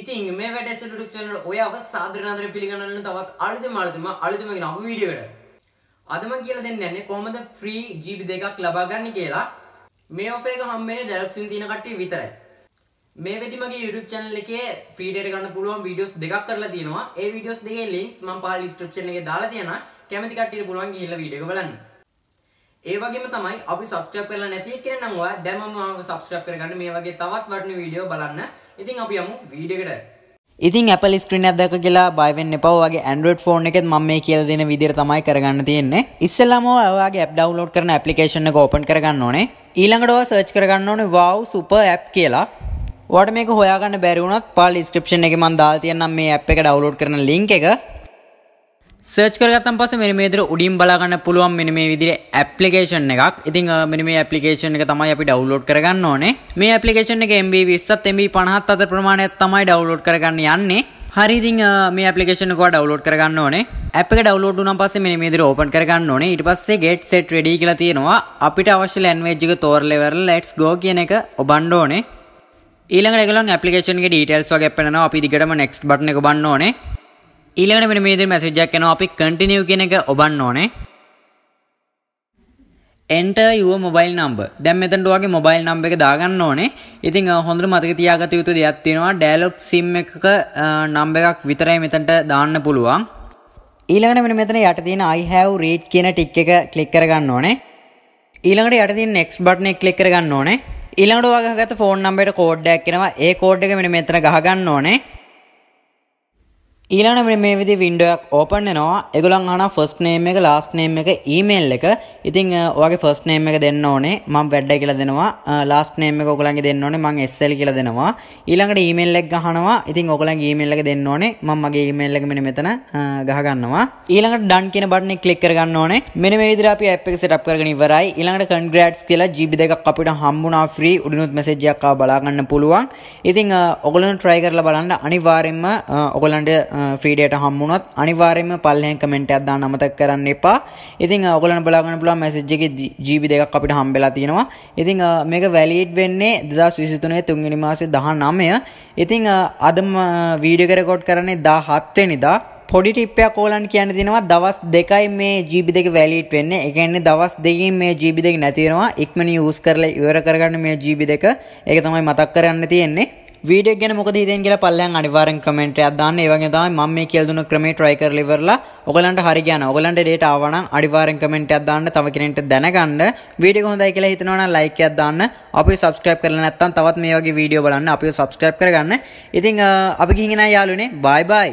ඉතින් මේ වැඩ සුටුක් චැනල් ඔය අව සාදරනාදර පිළිගන්නන්න තවත් අලුතම අලුතම අලුතම අප වීඩියෝකට අදම කියලා දෙන්න යන්නේ කොහමද ෆ්‍රී GB දෙකක් ලබා ගන්න කියලා මේ ඔෆර් එක හම්බෙන්නේ ඩයරක්ෂන් තියෙන කට්ටිය විතරයි මේ වෙදි මගේ YouTube channel එකේ free data ගන්න පුළුවන් videos දෙකක් කරලා තියෙනවා ඒ videos දෙකේ links මම පහල description එකේ දාලා තියෙනවා කැමති කට්ටියට පුළුවන් ගිහිල්ලා වීඩියෝ එක බලන්න ඒ වගේම තමයි අපි subscribe කරලා නැති කෙනෙක් නම් ඔයා දැන්ම මාව subscribe කරගන්න මේ වගේ තවත් වටින වීඩියෝ බලන්න. ඉතින් අපි යමු වීඩියෝ එකට. ඉතින් Apple screen එකක් දැක කියලා බය වෙන්න එපා. ඔයාගේ Android phone එකෙත් මම මේ කියලා දෙන විදිහට තමයි කරගන්න තියෙන්නේ. ඉස්සෙල්ලාම ඔයාගේ app download කරන application එක open කරගන්න ඕනේ. ඊළඟට ඔයා search කරගන්න ඕනේ wow super app කියලා. ඔයාට මේක හොයාගන්න බැරි වුණොත් පාල් description එකේ මම දාලා තියන්නම් මේ app එක download කරන link එක. සර්ච් කරගත්තන් පස්සේ මෙන්න මේ විදිහට උඩින් බලා ගන්න පුළුවන් මෙන්න මේ විදිහට ඇප්ලිකේෂන් එකක්. ඉතින් මෙන්න මේ ඇප්ලිකේෂන් එක තමයි අපි ඩවුන්ලෝඩ් කරගන්න ඕනේ. මේ ඇප්ලිකේෂන් එක MB 20ත් MB 50ත් අතර ප්‍රමාණයක් තමයි ඩවුන්ලෝඩ් කරගන්න යන්නේ. හරි ඉතින් මේ ඇප්ලිකේෂන් එක ඩවුන්ලෝඩ් කරගන්න ඕනේ. ඇප් එක ඩවුන්ලෝඩ් වුණාන් පස්සේ මෙන්න මේ විදිහට ඕපන් කරගන්න ඕනේ. ඊට පස්සේ get set ready කියලා තියෙනවා. අපිට අවශ්‍ය ලැන්ග්වේජ් එක තෝරලා ඉවරලා let's go කියන එක ඔබන්න ඕනේ. ඊළඟට ඒගොල්ලන් ඇප්ලිකේෂන් එකේ ඩීටේල්ස් වගේ පෙන්නනවා. අපි දිගටම next button එක ඔබන්න ඕනේ. ඊළඟට මෙන්න මේ විදිහට මැසේජ් එකක් එනවා අපි කන්ටිනියු කියන එක ඔබන්න ඕනේ. enter your mobile number. දැන් මෙතනට ඔයාගේ mobile number එක දාගන්න ඕනේ. ඉතින් හොඳට මතක තියාගත යුතු දෙයක් තියෙනවා. dialog sim එකක number එකක් විතරයි මෙතනට දාන්න පුළුවන්. ඊළඟට මෙන්න මෙතන යට තියෙන I have read කියන ටික් එක ක්ලික් කරගන්න ඕනේ. ඊළඟට යට තියෙන next button එක ක්ලික් කරගන්න ඕනේ. ඊළඟට ඔයාගහගත ෆෝන් නම්බරේට කෝඩ් එකක් එනවා. ඒ කෝඩ් එක මෙන්න මෙතන ගහගන්න ඕනේ. ඊලාන මේ විදි වින්ඩුවක් ඕපන්නවා එගුලන් අන ෆස් නේම් එක ලාස් නේම් එක ඊමේල් එක ඉතින් ඔගේ ෆස් නේම් එක දෙන්න ඕනේ මං වැඩ්ඩ කියල දෙනවා ලාස් නේම් එක ඔගලන්ගේ දෙන්න ඕනේ මං එස්සල් කියල දෙනවා ඊළඟට ඊමේල් එක් ගහනවා ඉතින් ඔගලන් ඊමේල් එක දෙන්න ඕනේ මං මගේ ඊමේල් එක මෙන මෙතන ගහගන්නවා ඊළඟට ඩන් කියන බටනේ ක්ලික් කරගන්න ඕනේ මෙන්න මේ විදිහට අපි ඇප් එක සෙටප් කරගෙන ඉවරයි ඊළඟට කන්ග්‍රැට්ස් කියලා GB දෙකක් අපිට හම්බුණා ෆ්‍රී උඩිනුත් මෙසේජ් එකක් ආව බලා ගන්න පුළුවන් ඉතින් ඔගලන් try කරලා බලන්න අනිවාර්යයෙන්ම ඔගලන්ට ෆීඩට හම්මුණොත් අනිවාරයම පල්ලෙන් කමෙන්ටයක් දා නමතක් කරන්න එපා ඉතින් ඔගලන බලාගන්න පුලා මැසිජ්ජක ජීවි දෙකක් අපිට හම්බෙලා තියෙනවා ඉතිං මේක වැලීඩ් වෙන්නේ දෙදස් විසිතුනය තුන්ගනි මාසේ දහ නමය ඉතිං අදම වීඩියකරකොට් කරන්නේ දා හත්වෙනිදා පොඩි ටිප්පයක් ඕලන් කියන්න තිනවා දවස් දෙකයි මේ ජීබි දෙක වැලීට් වෙන්න එකන්නේ දවස් දෙකින් මේ ජීබි දෙක නැතිෙනවා ඉක්මනි යස් කරලා ඉවර කරගන්න මේ ජීබි දෙක එක තමයි මතක් කරන්න තියෙන්නේ වීඩියෝ ගැන මොකද හිතෙන් කියලා පල්ලයන් අනිවාර්යෙන් කමෙන්ට් එකක් දාන්න. ඒ වගේම තමයි මම මේ කියලා දුන්න ක්‍රමේ try කරලා ඉවරලා ඔයගලන්ට හරි ගියාන. ඔයගලන්ට data ආවා නම් අනිවාර්යෙන් කමෙන්ට් එකක් දාන්න. තව කෙනෙක්ට දැනගන්න වීඩියෝ එක හොඳයි කියලා හිතනවා නම් like එකක් දාන්න. අපිව subscribe කරලා නැත්නම් තවත් මේ වගේ වීඩියෝ බලන්න අපිව subscribe කරගන්න. ඉතින් අපි ගිහින් යන යාළුවනේ bye bye